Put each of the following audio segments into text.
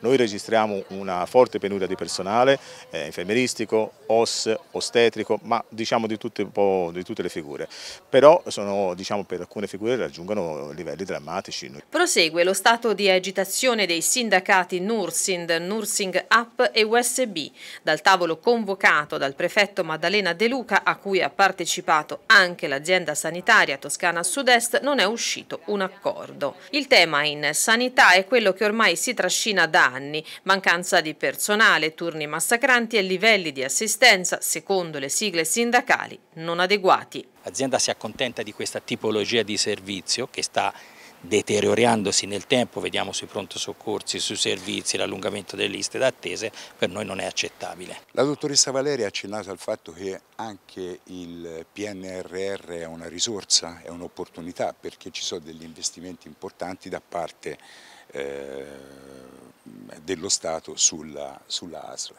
Noi registriamo una forte penuria di personale, eh, infermieristico, OS, ostetrico, ma diciamo di tutte, di tutte le figure. Però sono, diciamo, per alcune figure raggiungono livelli drammatici. Prosegue lo stato di agitazione dei sindacati Nursing, Nursing App e USB. Dal tavolo convocato dal prefetto Maddalena De Luca, a cui ha partecipato anche l'azienda sanitaria toscana Sud-Est, non è uscito un accordo. Il tema in sanità è quello che ormai si trascina da da anni, mancanza di personale, turni massacranti e livelli di assistenza, secondo le sigle sindacali, non adeguati. L'azienda si accontenta di questa tipologia di servizio che sta deteriorandosi nel tempo, vediamo sui pronto soccorsi, sui servizi, l'allungamento delle liste d'attese, per noi non è accettabile. La dottoressa Valeri ha accennato al fatto che anche il PNRR è una risorsa, è un'opportunità perché ci sono degli investimenti importanti da parte eh, dello Stato sulla, sulla ASL.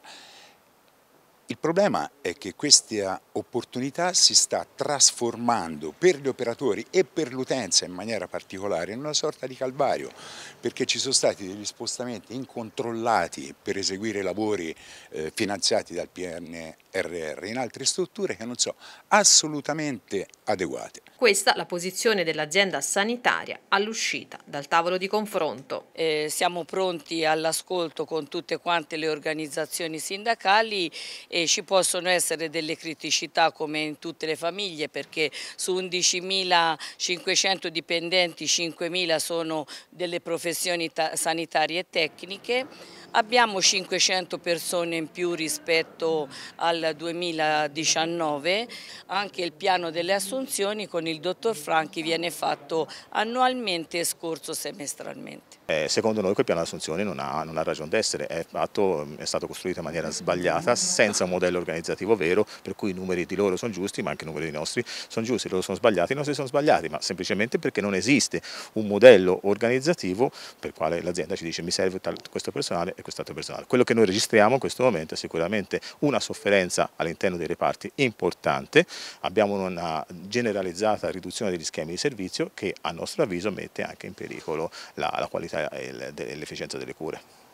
Il problema è che questa opportunità si sta trasformando per gli operatori e per l'utenza in maniera particolare in una sorta di calvario, perché ci sono stati degli spostamenti incontrollati per eseguire lavori eh, finanziati dal PNR RR in altre strutture che non sono assolutamente adeguate. Questa è la posizione dell'azienda sanitaria all'uscita dal tavolo di confronto. Eh, siamo pronti all'ascolto con tutte quante le organizzazioni sindacali e ci possono essere delle criticità come in tutte le famiglie perché su 11.500 dipendenti 5.000 sono delle professioni sanitarie e tecniche Abbiamo 500 persone in più rispetto al 2019, anche il piano delle assunzioni con il dottor Franchi viene fatto annualmente e scorso semestralmente. Eh, secondo noi quel piano di assunzioni non ha, non ha ragione d'essere, è, è stato costruito in maniera sbagliata, senza un modello organizzativo vero, per cui i numeri di loro sono giusti, ma anche i numeri dei nostri sono giusti, loro sono sbagliati, i nostri sono sbagliati, ma semplicemente perché non esiste un modello organizzativo per il quale l'azienda ci dice mi serve questo personale e quest'altro personale. Quello che noi registriamo in questo momento è sicuramente una sofferenza all'interno dei reparti importante, abbiamo una generalizzata riduzione degli schemi di servizio che a nostro avviso mette anche in pericolo la, la qualità e l'efficienza delle cure.